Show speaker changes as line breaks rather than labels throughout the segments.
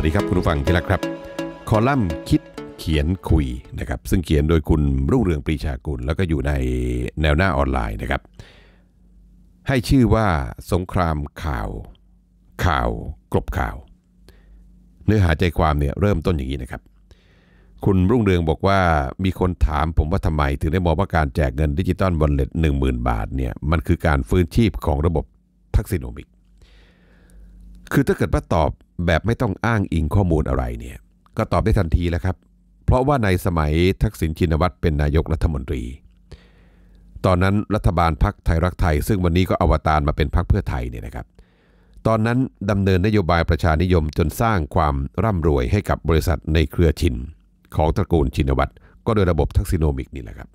วัสดีครับ คุณผู้ฟังที่รักครับ คอลัมน์คิดเขียนคุยนะครับซึ่งเขียนโดยคุณรุ่งเรืองปรีชากุลแล้วก็อยู่ในแนวหน้าออนไลน์นะครับให้ชื่อว่าสงครามข่าว ข่าวกลบข่าว เนื้อหาใจความเนี่ยเริ่มต้นอย่างนี้นะครับ คุณรุ่งเรืองบอกว่ามีคนถามผมว่าทำไม ถึงได้มองว่าการแจกเงินดิจิตอลบอลเล็ตหนึ่งหมื่นบาทเนี่ยมันคือการฟื้นชีพของระบบทักซิโนมิกคือถ้าเกิดว่าตอบแบบไม่ต้องอ้างอิงข้อมูลอะไรเนี่ยก็ตอบได้ทันทีแล้วครับ เพราะว่าในสมัยทักษิณชินวัตรเป็นนายกรัฐมนตรี ตอนนั้นรัฐบาลพักไทยรักไทย ซึ่งวันนี้ก็อวตารมาเป็นพักเพื่อไทยเนี่ยนะครับ ตอนนั้นดำเนินนโยบายประชานิยมจนสร้างความร่ำรวยให้กับบริษัทในเครือชิน ของตระกูลชินวัตรก็โดยระบบทักษิโนมิกนี่แหละครับ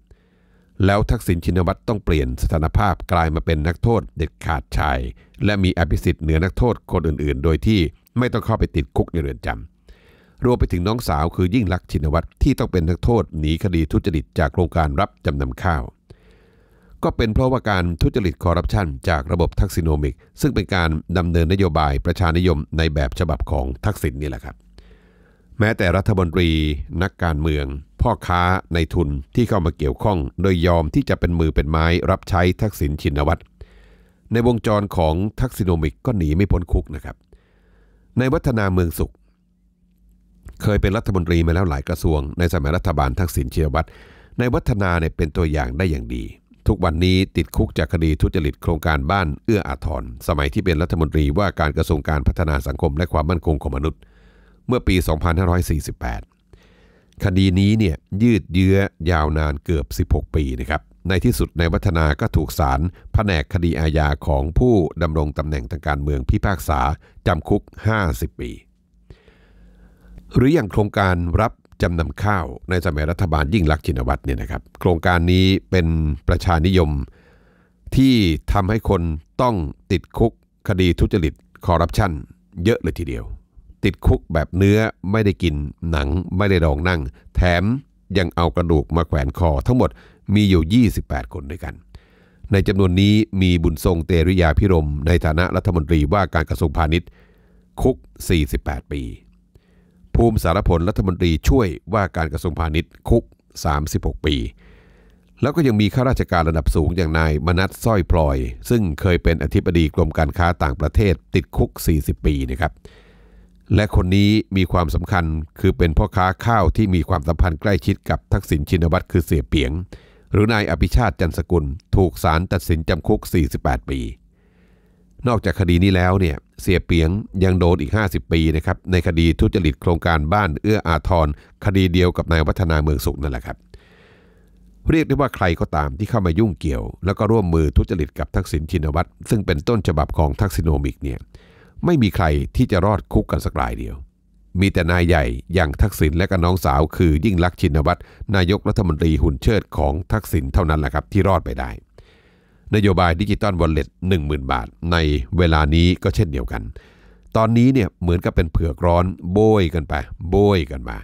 แล้วทักษิณชินวัตรต้องเปลี่ยนสถานภาพกลายมาเป็นนักโทษเด็ดขาดชาย และมีอภิสิทธิ์เหนือนักโทษคนอื่น ๆ โดยที่ไม่ต้องเข้าไปติดคุกในเรือนจำรวมไปถึงน้องสาวคือยิ่งลักษณ์ชินวัตรที่ต้องเป็นนักโทษ หนีคดีทุจริตจากโครงการรับจำนำข้าวก็เป็นเพราะว่าการทุจริตคอร์รัปชัน จากระบบทักษิโนมิก ซึ่งเป็นการดำเนินนโยบายประชานิยมในแบบฉบับของทักษิณนนี่แหละครับแม้แต่รัฐมนตรีนักการเมือง พ่อค้าในทุนที่เข้ามาเกี่ยวข้อง โดยยอมที่จะเป็นมือเป็นไม้รับใช้ทักษิณชินวัตร ในวงจรของทักษิโนมิกก็หนีไม่พ้นคุกนะครับ ในวัฒนาเมืองสุข เคยเป็นรัฐมนตรีมาแล้วหลายกระทรวง ในสมัยรัฐบาลทักษิณชินวัตรในวัฒนาเนี่ยเป็นตัวอย่างได้อย่างดี ทุกวันนี้ติดคุกจากคดีทุจริตโครงการบ้านเอื้ออาทรสมัยที่เป็นรัฐมนตรีว่าการกระทรวงการพัฒนาสังคมและความมั่นคงของมนุษย์เมื่อปี 2548 คดีนี้เนี่ยยืดเยื้อยาวนานเกือบ 16 ปีนะครับ ในที่สุดในวัฒนาก็ถูกศาลแผนกคดีอาญาของผู้ดำรงตำแหน่งทางการเมืองพิพากษาจำคุก 50 ปี หรืออย่างโครงการรับจำนำข้าวในสมัยรัฐบาลยิ่งลักษณ์ชินวัตรเนี่ยนะครับ โครงการนี้เป็นประชานิยมที่ทำให้คนต้องติดคุกคดีทุจริตคอร์รัปชันเยอะเลยทีเดียวติดคุกแบบเนื้อไม่ได้กินหนังไม่ได้ดองนั่ง แถมยังเอากระดูกมาแขวนคอ ทั้งหมดมีอยู่ 28 คนด้วยกัน ในจำนวนนี้มีบุญทรงเตริยาพิรม ในฐานะรัฐมนตรีว่าการกระทรวงพาณิชย์คุก 48 ปี ภูมิสารพล รัฐมนตรีช่วยว่าการกระทรวงพาณิชย์คุก 36 ปี แล้วก็ยังมีข้าราชการระดับสูงอย่างนายมนัสสร้อยพลอย ซึ่งเคยเป็นอธิบดีกรมการค้าต่างประเทศติดคุก 40 ปีนะครับและคนนี้มีความสำคัญคือเป็นพ่อค้าข้าวที่มีความสัมพันธ์ใกล้ชิดกับทักษิณชินวัตรคือเสียเปียง หรือนายอภิชาติจันสกุล ถูกศาลตัดสินจำคุก 48 ปี นอกจากคดีนี้แล้วเนี่ยเสียเปียงยังโดนอีก 50 ปีนะครับในคดีทุจริตโครงการบ้านเอื้ออาทรคดีเดียวกับนายวัฒนาเมืองสุขนั่นแหละครับเรียกได้ว่าใครก็ตามที่เข้ามายุ่งเกี่ยว แล้วก็ร่วมมือทุจริตกับทักษิณชินวัตรซึ่งเป็นต้นฉบับของทักษิโนมิกเนี่ยไม่มีใครที่จะรอดคุกกันสักรายเดียว มีแต่นายใหญ่อย่างทักษิณและก็น้องสาวคือยิ่งลักษณ์ชินวัตรนายกรัฐมนตรีหุ่นเชิดของทักษิณเท่านั้นแหละครับที่รอดไปได้ นโยบายดิจิตอลวอลเล็ตหนึ่งหมื่นบาท ในเวลานี้ก็เช่นเดียวกัน ตอนนี้เนี่ยเหมือนกับเป็นเผือกร้อนโบยกันไป โบยกันมา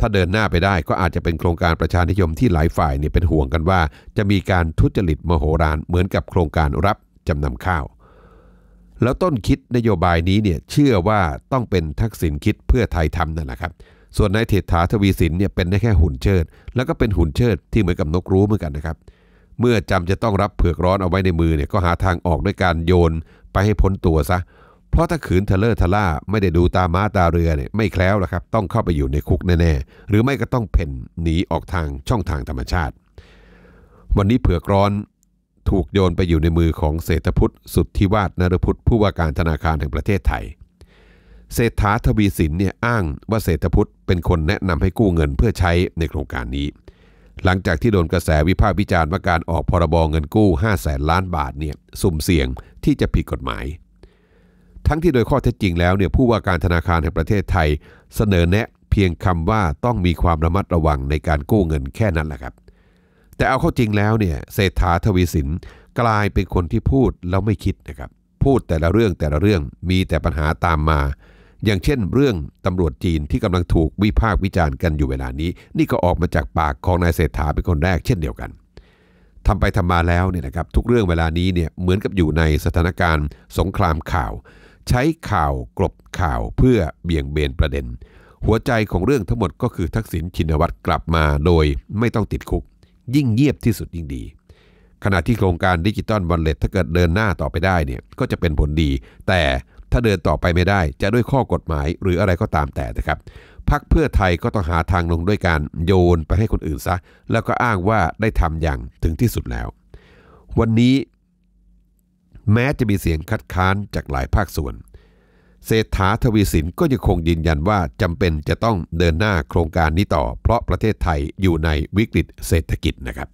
ถ้าเดินหน้าไปได้ก็อาจจะเป็นโครงการประชานิยมที่หลายฝ่ายเนี่ยเป็นห่วงกันว่าจะมีการทุจริตมโหฬารเหมือนกับโครงการรับจำนำข้าวแล้วต้นคิดนโยบายนี้เนี่ยเชื่อว่าต้องเป็นทักษิณคิดเพื่อไทยทำนั่นแหละครับ ส่วนนายเถรฐาทวีสินเนี่ยเป็นได้แค่หุ่นเชิดแล้วก็เป็นหุ่นเชิดที่เหมือนกับนกรู้เหมือนกันนะครับ เมื่อจำจะต้องรับเผือกร้อนเอาไว้ในมือเนี่ยก็หาทางออกด้วยการโยนไปให้พ้นตัวซะเพราะถ้าขืนทะเลอทะล่าไม่ได้ดูตาม้าตาเรือเนี่ยไม่แคล้วละครับต้องเข้าไปอยู่ในคุกแน่ๆหรือไม่ก็ต้องเพ่นหนีออกทางช่องทางธรรมชาติ วันนี้เผือกร้อนถูกโยนไปอยู่ในมือของเศรษฐพุทธ สุทธิวาฒนรพุทธผู้ว่าการธนาคารแห่งประเทศไทย เศรษฐาทวีสินเนี่ยอ้างว่าเศรษฐพุทธเป็นคนแนะนำให้กู้เงินเพื่อใช้ในโครงการนี้ หลังจากที่โดนกระแสวิพากษ์วิจารณ์ว่าการออกพรบเงินกู้ 5 0 0แสนล้านบาทเนี่ยสุ่มเสี่ยงที่จะผิดกฎหมาย ทั้งที่โดยข้อเท็จจริงแล้วเนี่ยผู้ว่าการธนาคารแห่งประเทศไทย เสนอแนะเพียงคำว่าต้องมีความระมัดระวังในการกู้เงินแค่นั้นแหละครับเแต่เอาเข้าจริงแล้วเนี่ยเศรษฐาทวีสินกลายเป็นคนที่พูดแล้วไม่คิดนะครับ พูดแต่ละเรื่องแต่ละเรื่องมีแต่ปัญหาตามมา อย่างเช่นเรื่องตำรวจจีนที่กำลังถูกวิพากษ์วิจารณ์กันอยู่เวลานี้ นี่ก็ออกมาจากปากของนายเศรษฐาเป็นคนแรก เช่นเดียวกันทำไปทำมาแล้วเนี่ยนะครับทุกเรื่องเวลานี้เนี่ยเหมือนกับอยู่ในสถานการณ์ สงครามข่าว ใช้ข่าวกลบข่าวเพื่อเบี่ยงเบนประเด็น หัวใจของเรื่องทั้งหมดก็คือทักษิณชินวัตรกลับมาโดยไม่ต้องติดคุกยิ่งเงียบที่สุดยิ่งดี ขณะที่โครงการดิจิตอลบอลเล็ตถ้าเกิดเดินหน้าต่อไปได้เนี่ยก็จะเป็นผลดี แต่ถ้าเดินต่อไปไม่ได้ จะด้วยข้อกฎหมายหรืออะไรก็ตามแต่นะครับพักเพื่อไทยก็ต้องหาทางลงด้วยการโยนไปให้คนอื่นซะ แล้วก็อ้างว่าได้ทำอย่างถึงที่สุดแล้ว วันนี้แม้จะมีเสียงคัดค้านจากหลายภาคส่วนเศรษฐาทวีสินก็ยังคงยืนยันว่าจำเป็นจะต้องเดินหน้าโครงการนี้ต่อเพราะประเทศไทยอยู่ในวิกฤตเศรษฐกิจนะครับ